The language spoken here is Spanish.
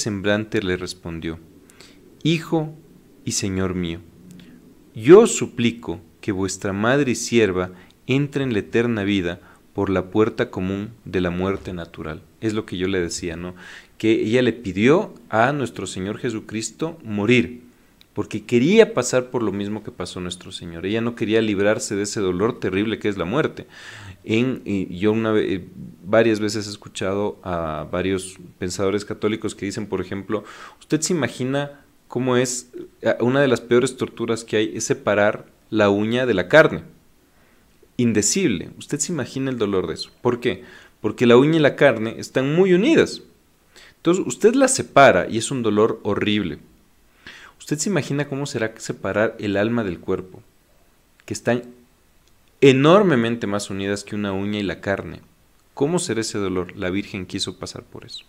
semblante le respondió, Hijo y Señor mío, yo suplico que vuestra madre y sierva entre en la eterna vida por la puerta común de la muerte natural. Es lo que yo le decía, ¿no? Que ella le pidió a nuestro Señor Jesucristo morir, porque quería pasar por lo mismo que pasó nuestro Señor. Ella no quería librarse de ese dolor terrible que es la muerte. En, yo una vez, eh, varias veces he escuchado a varios pensadores católicos que dicen, por ejemplo, ¿usted se imagina cómo es eh, una de las peores torturas que hay es separar la uña de la carne? Indecible. ¿Usted se imagina el dolor de eso? ¿Por qué? Porque la uña y la carne están muy unidas. Entonces usted la separa y es un dolor horrible. ¿Usted se imagina cómo será separar el alma del cuerpo? Que están enormemente más unidas que una uña y la carne. ¿Cómo será ese dolor? La Virgen quiso pasar por eso.